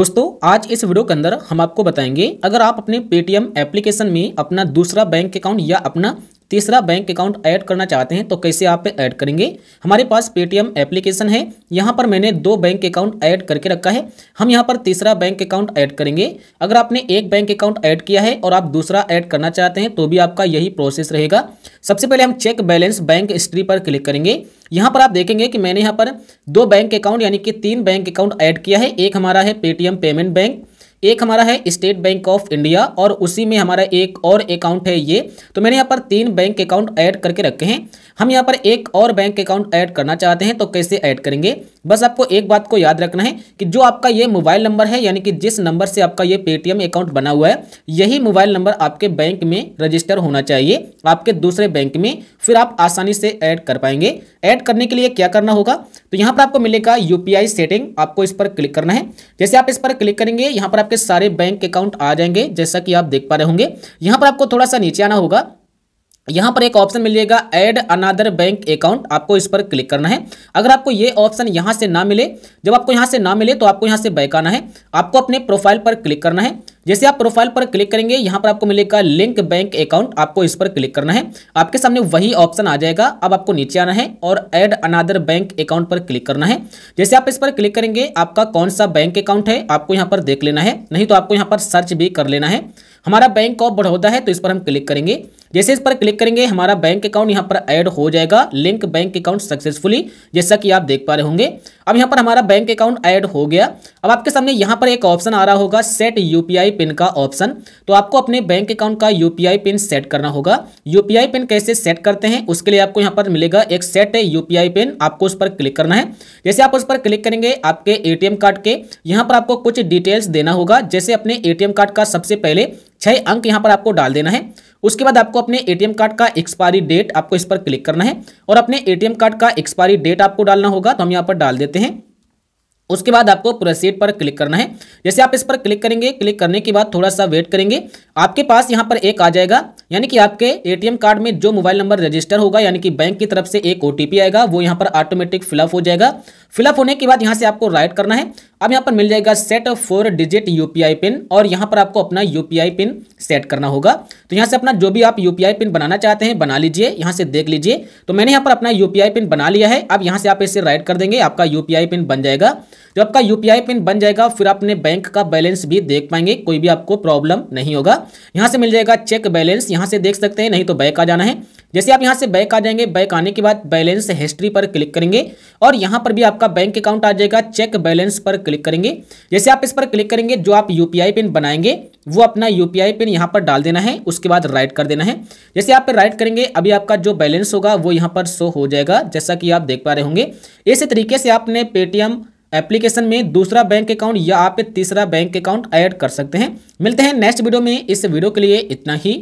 दोस्तों आज इस वीडियो के अंदर हम आपको बताएंगे अगर आप अपने पेटीएम एप्लीकेशन में अपना दूसरा बैंक अकाउंट या अपना तीसरा बैंक अकाउंट ऐड करना चाहते हैं तो कैसे आप ऐड करेंगे हमारे पास पेटीएम एप्लीकेशन है यहाँ पर मैंने दो बैंक अकाउंट ऐड करके रखा है हम यहाँ पर तीसरा बैंक अकाउंट ऐड करेंगे अगर आपने एक बैंक अकाउंट ऐड किया है और आप दूसरा ऐड करना चाहते हैं तो भी आपका यही प्रोसेस रहेगा सबसे पहले हम चेक बैलेंस बैंक हिस्ट्री पर क्लिक करेंगे यहाँ पर आप देखेंगे कि मैंने यहाँ पर दो बैंक अकाउंट यानी कि तीन बैंक अकाउंट ऐड किया है एक हमारा है पेटीएम पेमेंट बैंक एक हमारा है स्टेट बैंक ऑफ इंडिया और उसी में हमारा एक और अकाउंट है ये तो मैंने यहाँ पर तीन बैंक अकाउंट ऐड करके रखे हैं हम यहाँ पर एक और बैंक अकाउंट ऐड करना चाहते हैं तो कैसे ऐड करेंगे बस आपको एक बात को याद रखना है कि जो आपका ये मोबाइल नंबर है यानी कि जिस नंबर से आपका ये पेटीएम अकाउंट बना हुआ है यही मोबाइल नंबर आपके बैंक में रजिस्टर होना चाहिए आपके दूसरे बैंक में फिर आप आसानी से ऐड कर पाएंगे ऐड करने के लिए क्या करना होगा तो यहाँ पर आपको मिलेगा यूपीआई सेटिंग आपको इस पर क्लिक करना है जैसे आप इस पर क्लिक करेंगे यहाँ पर आपके सारे बैंक अकाउंट आ जाएंगे जैसा कि आप देख पा रहे होंगे यहाँ पर आपको थोड़ा सा नीचे आना होगा यहाँ पर एक ऑप्शन मिलेगा ऐड अनादर बैंक अकाउंट आपको इस पर क्लिक करना है अगर आपको ये ऑप्शन यहाँ से ना मिले जब आपको यहाँ से ना मिले तो आपको यहाँ से बैक आना है आपको अपने प्रोफाइल पर क्लिक करना है जैसे आप प्रोफाइल पर क्लिक करेंगे यहां पर आपको मिलेगा लिंक बैंक अकाउंट आपको इस पर क्लिक करना है आपके सामने वही ऑप्शन आ जाएगा अब आपको नीचे आना है और एड अनादर बैंक अकाउंट पर क्लिक करना है जैसे आप इस पर क्लिक करेंगे आपका कौन सा बैंक अकाउंट है आपको यहाँ पर देख लेना है नहीं तो आपको यहाँ पर सर्च भी कर लेना है हमारा बैंक ऑफ बड़ौदा है तो इस पर हम क्लिक करेंगे जैसे इस पर क्लिक करेंगे हमारा बैंक अकाउंट यहाँ पर ऐड हो जाएगा लिंक बैंक अकाउंट सक्सेसफुली जैसा कि आप देख पा रहे होंगे अब यहाँ पर हमारा बैंक अकाउंट ऐड हो गया अब आपके सामने यहाँ पर एक ऑप्शन आ रहा होगा सेट यूपीआई पिन का ऑप्शन तो आपको अपने बैंक अकाउंट का यूपीआई पिन सेट करना होगा यूपीआई पिन कैसे सेट करते हैं उसके लिए आपको यहाँ पर मिलेगा एक सेट यूपीआई पिन आपको उस पर क्लिक करना है जैसे आप उस पर क्लिक करेंगे आपके ए कार्ड के यहाँ पर आपको कुछ डिटेल्स देना होगा जैसे अपने ए कार्ड का सबसे पहले छह अंक यहाँ पर आपको डाल देना है उसके बाद आपको अपने एटीएम कार्ड का एक्सपायरी डेट आपको इस पर क्लिक करना है और अपने एटीएम कार्ड का एक्सपायरी डेट आपको डालना होगा तो हम यहां पर डाल देते हैं उसके बाद आपको प्रोसीड पर क्लिक करना है जैसे आप इस पर क्लिक करेंगे क्लिक करने के बाद थोड़ा सा वेट करेंगे आपके पास यहाँ पर एक आ जाएगा यानी कि आपके एटीएम कार्ड में जो मोबाइल नंबर रजिस्टर होगा यानी कि बैंक की तरफ से एक ओटीपी आएगा वो यहाँ पर ऑटोमेटिक फिलअप हो जाएगा फिलअप होने के बाद यहाँ से आपको राइट करना है अब यहाँ पर मिल जाएगा set four digit UPI pin और यहाँ पर आपको अपना यूपीआई पिन सेट करना होगा तो यहाँ से अपना जो भी आप यूपीआई पिन बनाना चाहते हैं बना लीजिए यहाँ से देख लीजिए तो मैंने यहाँ पर अपना यूपीआई पिन बना लिया है अब यहाँ से आप इसे राइट कर देंगे आपका यूपीआई पिन बन जाएगा जो आपका यूपीआई पिन बन जाएगा फिर अपने बैंक का बैलेंस भी देख पाएंगे कोई भी आपको प्रॉब्लम नहीं होगा यहाँ से मिल जाएगा चेक बैलेंस यहाँ से देख सकते हैं नहीं तो बैक आ जाना है जैसे आप यहाँ से बैक आ जाएंगे बैक आने के बाद बैलेंस हिस्ट्री पर क्लिक करेंगे और यहाँ पर भी आपका बैंक अकाउंट आ जाएगा चेक बैलेंस पर क्लिक करेंगे जैसे आप इस पर क्लिक करेंगे जो आप यूपीआई पिन बनाएंगे वो अपना यूपीआई पिन यहाँ पर डाल देना है उसके बाद राइट कर देना है जैसे आप राइट करेंगे अभी आपका जो बैलेंस होगा वो यहाँ पर शो हो जाएगा जैसा कि आप देख पा रहे होंगे इसी तरीके से आपने पेटीएम एप्लीकेशन में दूसरा बैंक अकाउंट या आप तीसरा बैंक अकाउंट ऐड कर सकते हैं मिलते हैं नेक्स्ट वीडियो में इस वीडियो के लिए इतना ही